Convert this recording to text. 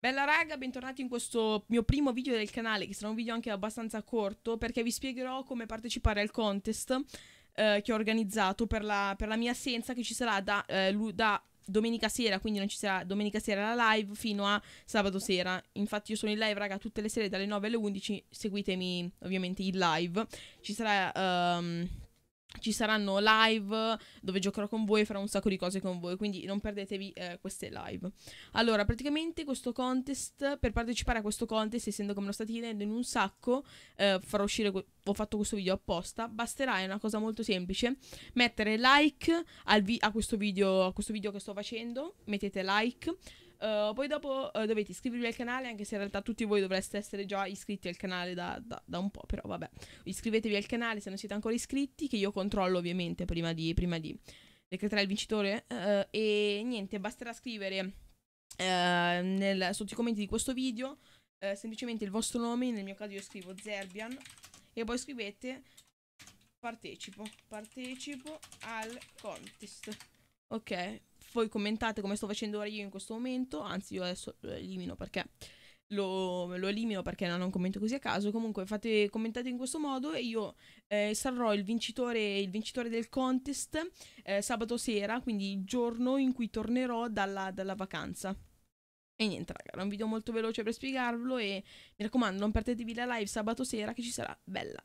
Bella raga, bentornati in questo mio primo video del canale, che sarà un video anche abbastanza corto, perché vi spiegherò come partecipare al contest eh, che ho organizzato per la, per la, mia assenza che ci sarà da, eh, da, domenica sera, quindi non ci sarà domenica sera la live fino a sabato sera. Infatti io sono in live raga tutte le sere dalle 9 alle 11, seguitemi ovviamente in live. Ci sarà... Um, ci saranno live dove giocherò con voi e farò un sacco di cose con voi, quindi non perdetevi eh, queste live. Allora, praticamente questo contest, per partecipare a questo contest, essendo come lo state chiedendo in un sacco, eh, farò uscire, ho fatto questo video apposta, basterà, è una cosa molto semplice, mettere like vi a, questo video, a questo video che sto facendo, mettete like, Uh, poi dopo uh, dovete iscrivervi al canale, anche se in realtà tutti voi dovreste essere già iscritti al canale da, da, da, un po', però vabbè. Iscrivetevi al canale se non siete ancora iscritti, che io controllo ovviamente prima di, prima di decretare il vincitore. Uh, e niente, basterà scrivere nel, sotto i commenti di questo video semplicemente il vostro nome, nel mio caso io scrivo Zerbian, e poi scrivete partecipo, partecipo al contest. Ok, voi commentate come sto facendo ora io in questo momento, anzi io adesso lo elimino perché lo, lo elimino perché non ho un commento così a caso, comunque fate, commentate in questo modo e io eh, sarò il vincitore, il vincitore del contest eh, sabato sera, quindi il giorno in cui tornerò dalla, dalla vacanza. E niente, raga, era un video molto veloce per spiegarvelo e mi raccomando, non perdetevi la live sabato sera che ci sarà bella